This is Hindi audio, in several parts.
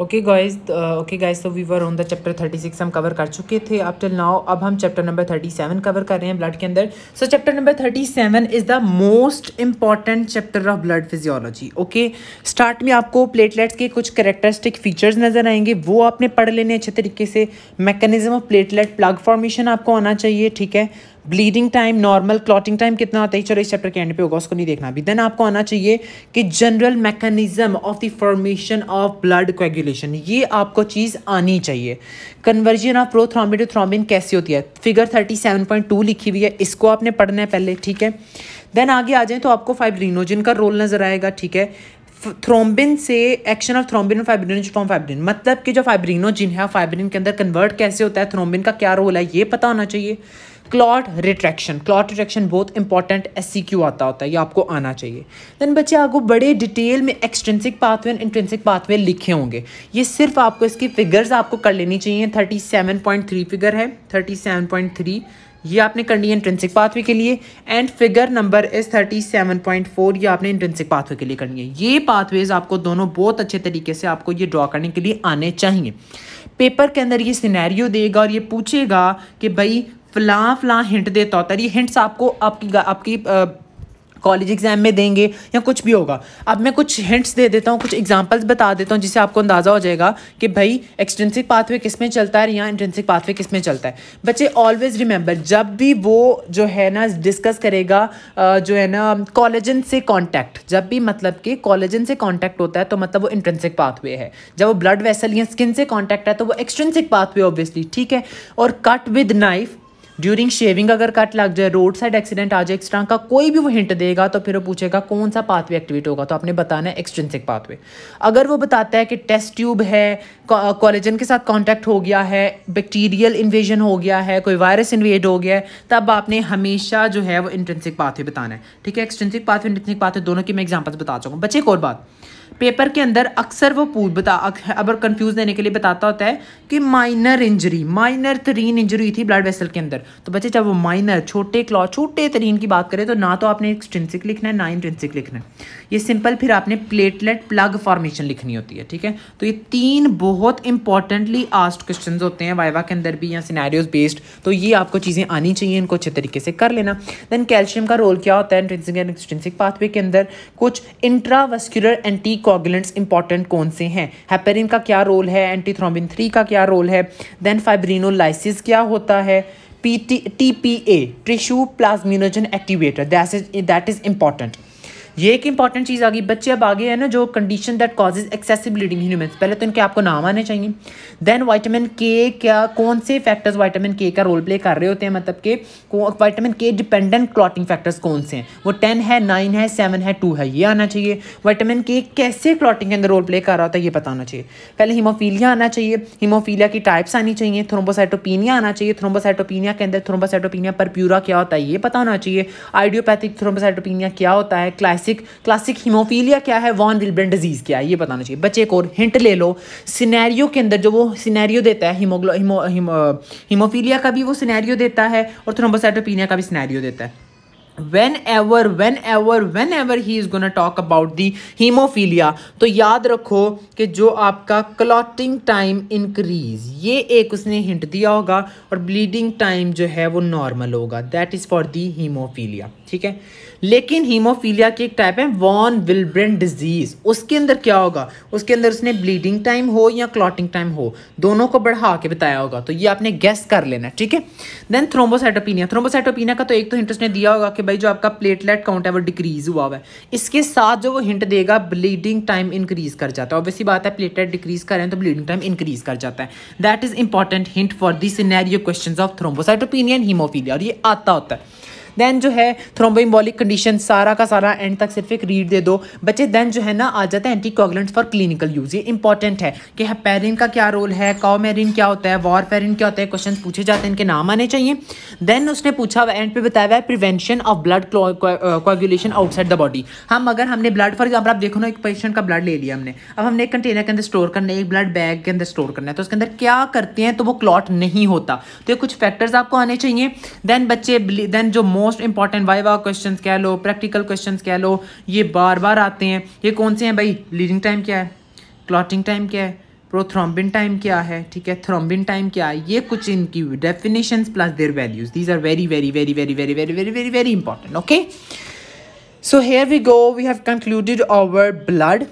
ओके गॉयज ओके गाइज तो we were on the chapter thirty six हम कवर कर चुके थे अब टिल नाउ अब हम chapter number thirty seven cover कर रहे हैं ब्लड के अंदर so chapter number thirty seven is the most important chapter of blood physiology okay start में आपको प्लेटलेट्स के कुछ करेक्टरिस्टिक फीचर्स नज़र आएंगे वो आपने पढ़ लेने अच्छे तरीके से mechanism of platelet plug formation आपको आना चाहिए ठीक है bleeding time normal clotting time कितना आता है चलो इस चैप्टर के एंड पे होगा उसको नहीं देखना अभी देन आपको आना चाहिए कि general mechanism of the formation of blood coagulation ये आपको चीज़ आनी चाहिए conversion of prothrombin to thrombin कैसी होती है figure thirty seven point two लिखी हुई है इसको आपने पढ़ना है पहले ठीक है देन आगे आ जाए तो आपको फाइब्रिनोजन का रोल नजर आएगा ठीक है थ्रोम्बिन से action of thrombin fibrin form fibrin मतलब कि जो जिन है फाइब्रिन के अंदर कन्वर्ट कैसे होता है थ्रोम्बिन का क्या रोल है ये पता होना चाहिए क्लॉट रिट्रैक्शन क्लॉट रिट्रैक्शन बहुत इंपॉर्टेंट एस सी क्यू आता होता है ये आपको आना चाहिए देन बच्चे आपको बड़े डिटेल में extrinsic pathway and intrinsic pathway लिखे होंगे ये सिर्फ आपको इसकी फिगर्स आपको कर लेनी चाहिए thirty seven point three figure है थर्टी सेवन पॉइंट थ्री ये आपने करनी है इंट्रेंसिक पाथवे के लिए and figure number S thirty seven point four ये आपने इंट्रेंसिक पाथवे के लिए करनी है ये पाथवेज़ आपको दोनों बहुत अच्छे तरीके से आपको ये ड्रॉ करने के लिए आने चाहिए पेपर के अंदर ये सिनेरियो देगा और ये पूछेगा कि भाई फलां फ़लाँ हिंट देता होता है ये हिंट्स आपको आपकी आपकी कॉलेज एग्ज़ाम में देंगे या कुछ भी होगा अब मैं कुछ हिंट्स दे देता हूँ कुछ एग्जांपल्स बता देता हूँ जिससे आपको अंदाज़ा हो जाएगा कि भाई एक्सटेंसिक पाथवे किस में चलता है या इंटेंसिक पाथवे किस में चलता है बच्चे ऑलवेज रिमेंबर जब भी वो जो है ना डिस्कस करेगा जो है ना कॉलेजन से कॉन्टैक्ट जब भी मतलब कि कॉलेजन से कॉन्टैक्ट होता है तो मतलब वो इंट्रेंसिक पाथवे है जब वो ब्लड वेसल या स्किन से कॉन्टैक्ट है तो वो एक्सटेंसिक पाथवे ऑब्वियसली ठीक है और cut with knife during shaving अगर कट लग जाए रोड साइड एक्सीडेंट आ जाए एक्स्ट्रा का कोई भी वो हिंट देगा तो फिर वो पूछेगा कौन सा पाथवे एक्टिवेट होगा तो आपने बताना है एक्सट्रेंसिक पाथवे अगर वो बताता है कि टेस्ट ट्यूब है कॉलेजन के साथ कॉन्टैक्ट हो गया है बैक्टीरियल इन्वेजन हो गया है कोई वायरस इन्वेड हो गया है तब आपने हमेशा जो है वो इंट्रेंसिक पाथवे बताना है ठीक है एक्सट्रेंसिक पाथवे इंट्रेंसिक पाथवे दोनों की मैं एग्जाम्पल्स बता चुका हूँ बच्चे एक और बात पेपर के अंदर अक्सर वो पूछ बता अबर कंफ्यूज देने के लिए बताता होता है कि माइनर इंजरी माइनर तरीन इंजरी थी ब्लड वेसल के अंदर तो बच्चे जब वो माइनर छोटे क्लॉ छोटे तरीन की बात करें तो ना तो आपने एक्सटेंसिक लिखना है ना इंटेंसिक लिखना है ये सिंपल फिर आपने प्लेटलेट प्लग फॉर्मेशन लिखनी होती है ठीक है तो ये तीन बहुत इंपॉर्टेंटली आस्ट क्वेश्चन होते हैं वाइवा के अंदर भी या सिनेरियोज बेस्ड तो ये आपको चीज़ें आनी चाहिए इनको अच्छे तरीके से कर लेना देन कैल्शियम का रोल क्या होता है इंटेंसिक एंड एक्सटेंसिक पाथवे के अंदर कुछ इंट्रावस्क्यूलर एंटी कॉगुलेंट्स इंपॉर्टेंट कौन से हैं हैपेरिन का क्या रोल है एंटीथ्रोम्बिन थ्री का क्या रोल है देन फाइब्रीनोलाइसिस क्या होता है P T T P A tissue plasminogen activator that is that is important ये एक इंपॉर्टेंट चीज़ आ गई बच्चे अब आगे है ना जो condition that causes accessibility bleeding human पहले तो इनके आपको नाम आने चाहिए देन वाइटामिन के क्या कौन से फैक्टर्स वाइटामिन के का रोल प्ले कर रहे होते हैं मतलब के vitamin K dependent clotting factors कौन से हैं वो टेन है नाइन है सेवन है टू है ये आना चाहिए वाइटामिन के कैसे क्लॉटिंग के अंदर रोल प्ले कर रहा होता है ये पता होना चाहिए पहले हिमोफीलिया आना चाहिए हिमोफीलिया की टाइप्स आनी चाहिए थ्रोम्बोसाइटोपीनिया आना चाहिए थ्रोम्बोसाइटोपीनिया के अंदर थ्रोम्बोसाइटोपीनिया पर प्यूरा क्या होता है ये पता होना चाहिए आइडियोपैथिक थ्रोम्बोसाइटोपीनिया क्या होता है क्लासिक क्लासिक क्लासिक हीमोफीलिया क्या है वॉन विलब्रेन डिजीज़ क्या है ये बताना चाहिए बच्चे एक और हिंट ले लो सिनेरियो के अंदर जो वो सिनेरियो देता है हीमोग्लो हीमो हीमोफीलिया का भी वो सिनेरियो देता है और थ्रोम्बोसाइटोपीनिया का भी सिनेरियो देता है whenever whenever whenever he is gonna talk about the haemophilia तो याद रखो कि जो आपका क्लॉटिंग टाइम इंक्रीज ये एक उसने हिंट दिया होगा और ब्लीडिंग टाइम जो है वो नॉर्मल होगा that is for the haemophilia ठीक है लेकिन हीमोफीलिया की एक टाइप है वॉन विलब्रेन डिजीज़ उसके अंदर क्या होगा उसके अंदर उसने ब्लीडिंग टाइम हो या क्लॉटिंग टाइम हो दोनों को बढ़ा के बताया होगा तो ये आपने गेस कर लेना ठीक है देन थ्रोम्बोसाइटोपिनिया थ्रोम्बोसाइटोपिनिया का तो एक तो इंटरेस्ट ने दिया होगा कि भाई जो आपका प्लेटलेट काउंट है वो डिक्रीज हुआ हुआ है इसके साथ जो वो हिंट देगा ब्लीडिंग टाइम इंक्रीज कर जाता है ऑब्वियसली बात है प्लेटलेट डिक्रीज करें तो ब्लीडिंग टाइम इंक्रीज कर जाता है that is important hint for this scenario question of thrombocytopenia haemophilia और ये आता होता है देन जो है थ्रोम्बोइम्बॉलिक कंडीशन सारा का सारा एंड तक सिर्फ एक रीड दे दो बच्चे देन जो है ना आ जाते हैं एंटी फॉर क्लिनिकल यूज ये इंपॉर्टेंट है कि पेरिन का क्या रोल है कॉमेरिन क्या होता है वॉरफेरिन क्या होता है क्वेश्चन पूछे जाते हैं इनके नाम आने चाहिए देन उसने पूछा एंड पे बताया हुआ है prevention of blood coagulation outside the body हम अगर हमने ब्लड फॉर एग्जाम्पल आप देखो ना एक पेशेंट का ब्लड ले लिया हमने अब हमने एक कंटेनर के अंदर स्टोर करना है एक ब्लड बैग के अंदर स्टोर करना है तो उसके अंदर क्या करते हैं तो वो क्लॉट नहीं होता तो ये कुछ फैक्टर्स आपको आने चाहिए देन बच्चे देन जो more most important viva question कह लो प्रैक्टिकल क्वेश्चन कह लो ये बार बार आते हैं ये कौन से हैं भाई लीडिंग टाइम क्या है क्लॉटिंग टाइम क्या है प्रोथ्रॉम्बिन टाइम क्या है ठीक है थ्रोम्बिन टाइम क्या है ये कुछ इनकी definition plus their values these are very very very very very very very very very important okay so here we go we have concluded our blood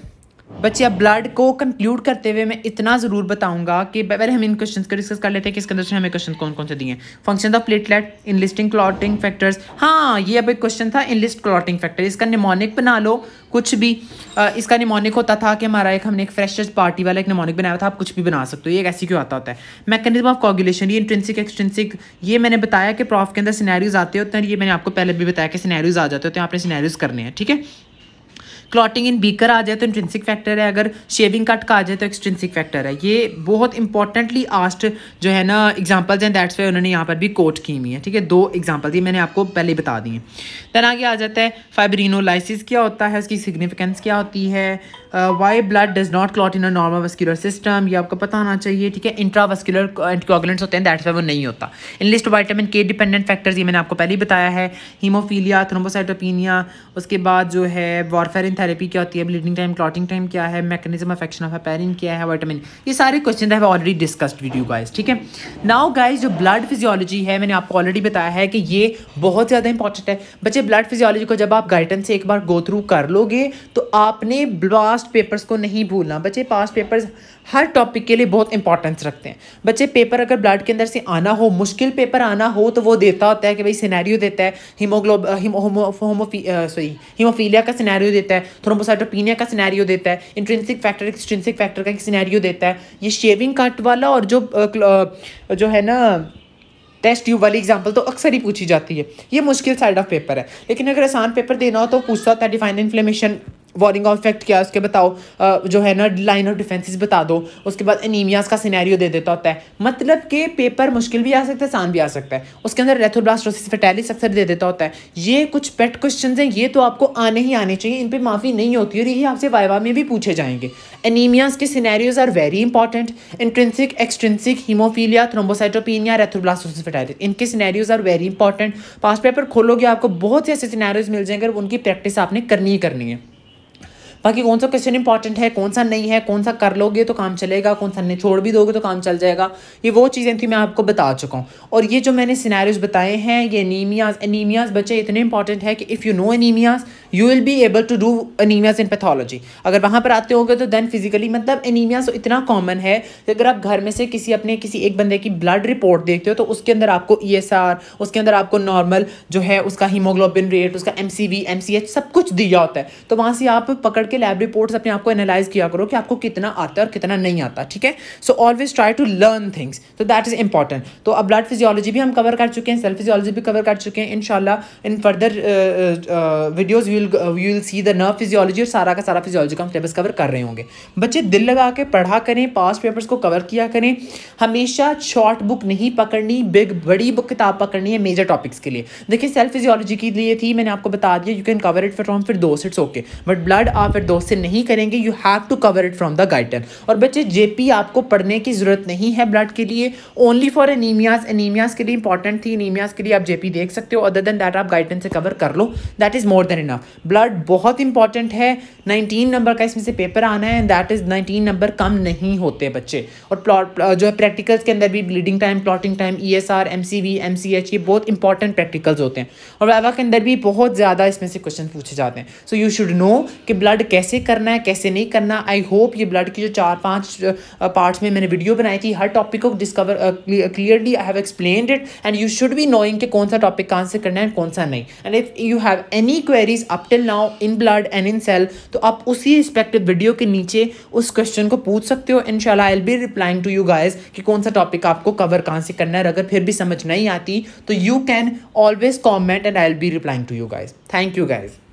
बच्चे अब ब्लड को कंक्लूड करते हुए मैं इतना ज़रूर बताऊंगा कि पहले हम इन क्वेश्चन को डिस्कस कर लेते हैं कि इसके अंदर से हमें क्वेश्चन कौन कौन से दिए function of platelet enlisting clotting factors हाँ ये अब एक क्वेश्चन था इनलिस्ट क्लॉटिंग फैक्टर इसका निमोनिक बना लो कुछ भी आ, इसका निमोनिक होता था कि हमारा एक हमने एक फ्रेशर्स पार्टी वाला एक निमोनिक बनाया था आप कुछ भी बना सकते हो ये ऐसी क्यों आता होता है मैकेनिज्म ऑफ कॉगुलेशन ये इंट्रेंसिक एक्सट्रेंसिक ये मैंने बताया कि प्रॉफ के अंदर सिनेरियोज आते होते हैं ये मैंने आपको पहले भी बताया कि सिनेरियोज आ जाते होते हैं आपने सिनेरियोज करने हैं ठीक है क्लॉटिंग इन बीकर आ जाए तो इंट्रेंसिक फैक्टर है अगर शेविंग कट का आ जाए तो एक्सट्रेंसिक फैक्टर है ये बहुत इंपॉर्टेंटली आस्ट जो है ना एग्जाम्पल्स हैं दैट्स वे उन्होंने यहाँ पर भी कोट की हुई है ठीक है दो एग्जाम्पल ये मैंने आपको पहले बता दी हैं दैन आगे आ जाता है फाइब्रीनोलाइसिस क्या होता है उसकी सिग्निफिकेंस क्या होती है why blood does not clot in a normal vascular system ये आपको पता होना चाहिए ठीक है इंट्रावस्कुलर एंटीकोगुलेंट्स होते हैं दैट्स वे वो नहीं होता enlist vitamin K dependent factors ये मैंने आपको पहले ही बताया है हीमोफीलिया थ्रोमोसाइटोपीनिया उसके बाद जो है वॉरफेरिन थेरेपी क्या होती है ब्लीडिंग टाइम क्लॉटिंग टाइम क्या है mechanism of action of heparin क्या है वाइटामिन ये सारे क्वेश्चन है ऑलरेडी डिस्कस्ड वीडियो गाइज ठीक है नाउ गाइज जो ब्लड फिजियोलॉजी है मैंने आपको ऑलरेडी बताया है कि ये बहुत ज़्यादा इंपॉर्टेंट है बच्चे ब्लड फिजियोलॉजी को जब आप गाइडेंस से एक बार गो थ्रू कर लोगे तो आपने ब्लास्ट पेपर्स को नहीं भूलना बच्चे पास्ट पेपर्स हर टॉपिक के लिए बहुत इंपॉर्टेंस रखते हैं बच्चे पेपर अगर ब्लड के अंदर से आना हो मुश्किल पेपर आना हो तो वो देता होता है कि भाई सिनेरियो देता है हीमोग्लोब हीमोफी सॉरी हीमोफीलिया का सिनेरियो देता है थ्रोम्बोसाइटोपिनिया का सिनेरियो देता है इंट्रेंसिक फैक्टर एक्सट्रेंसिक फैक्टर का एक सिनेरियो देता है ये शेविंग कट वाला और जो जो है ना टेस्ट ट्यूब वाली एग्जाम्पल तो अक्सर ही पूछी जाती है ये मुश्किल साइड ऑफ पेपर है लेकिन अगर आसान पेपर देना हो तो पूछता होता है define inflammation warning of effect क्या है उसके बताओ जो है ना लाइन ऑफ डिफेंसिस बता दो उसके बाद एनीमियाज का सिनेरियो दे देता होता है मतलब कि पेपर मुश्किल भी आ सकता है आसान भी आ सकता है उसके अंदर रेथोब्लास्टोसिस फेटेलिस अक्सर दे देता होता है ये कुछ पेट क्वेश्चन हैं ये तो आपको आने ही आने चाहिए इन पर माफ़ी नहीं होती और यही आपसे वाइवा में भी पूछे जाएंगे एनीमियाज के scenarios are very important intrinsic extrinsic haemophilia thrombocytopenia erythroblastosis fetalis इनके scenarios are very important past paper खोलोगे आपको बहुत से ऐसे सिनेरियोज मिल जाएंगे और उनकी प्रैक्टिस आपने करनी ही करनी है बाकी कौन सा क्वेश्चन इंपॉर्टेंट है कौन सा नहीं है कौन सा कर लोगे तो काम चलेगा कौन सा नहीं छोड़ भी दोगे तो काम चल जाएगा ये वो चीज़ें थी मैं आपको बता चुका हूँ और ये जो मैंने सिनारियोज बताए हैं ये अनीमियाज अनीमियाज बच्चे इतने इंपॉर्टेंट है कि if you know anaemias you will be able to do anaemias in pathology अगर वहाँ पर आते हो तो देन फिजिकली मतलब अनीमिया तो इतना कॉमन है कि अगर आप घर में से किसी अपने किसी एक बंदे की ब्लड रिपोर्ट देखते हो तो उसके अंदर आपको ई e उसके अंदर आपको नॉर्मल जो है उसका हीमोग्लोबिन रेट उसका एम सी सब कुछ दिया होता है तो वहाँ से आप पकड़ करके लैब रिपोर्ट्स अपने आप को एनालाइज किया करो कि आपको कितना आता है और कितना नहीं आता ठीक है so always try to learn things तो दैट इज इंपॉर्टेंट तो अब ब्लड फिजियोलॉजी भी हम कवर कर चुके हैं सेल्फ फिजियोलॉजी भी कवर कर चुके हैं इनशाला in further videos you will see the nerve physiology और सारा का सारा फिजियोलॉजी का हम सिलेबस कवर कर रहे होंगे बच्चे दिल लगा के पढ़ा करें पास्ट पेपर्स को कवर किया करें हमेशा शॉर्ट बुक नहीं पकड़नी बिग बड़ी बुक किताब पकड़नी है मेजर टॉपिक्स के लिए देखिए सेल्फ फिजियोलॉजी के लिए थी मैंने आपको बता दिया you can cover it from फिर दो सिट्स ओके बट ब्लड आप फिर दोस्त से नहीं करेंगे you have to cover it from the Guyton और बच्चे जेपी आपको पढ़ने की ज़रूरत नहीं है ब्लड के लिए ओनली फॉर एनीमियाज एनीमियाज के लिए इंपॉर्टेंट थी एनीमियाज के लिए आप जेपी देख सकते हो अदर देन दैट आप गाइटन से कवर कर लो that is more than enough blood बहुत इंपॉर्टेंट है नाइनटीन नंबर का इसमें से पेपर आना है दैट इज़ नाइनटीन नंबर कम नहीं होते बच्चे और प्लॉट जो है प्रैक्टिकल्स के अंदर भी bleeding time clotting time E S R M C V M C H ये बहुत इंपॉर्टेंट प्रैक्टिकल्स होते हैं और वैवा के अंदर भी बहुत ज़्यादा इसमें से क्वेश्चन पूछे जाते हैं सो यू शुड नो कि ब्लड कैसे करना है कैसे नहीं करना आई होप ये ब्लड की जो चार पांच पार्ट्स में मैंने वीडियो बनाई थी हर टॉपिक को discover clearly I have explain it and you should be knowing कि कौन सा टॉपिक कहाँ से करना है कौन सा नहीं and if you have any queries up till now in blood and in cell तो आप उसी रिस्पेक्टिव वीडियो के नीचे उस क्वेश्चन को पूछ सकते हो इन शाला I be replying to you guys कि कौन सा टॉपिक आपको कवर कहाँ से करना है अगर फिर भी समझ नहीं आती तो you can always comment and I'll be replying to you guys thank you guys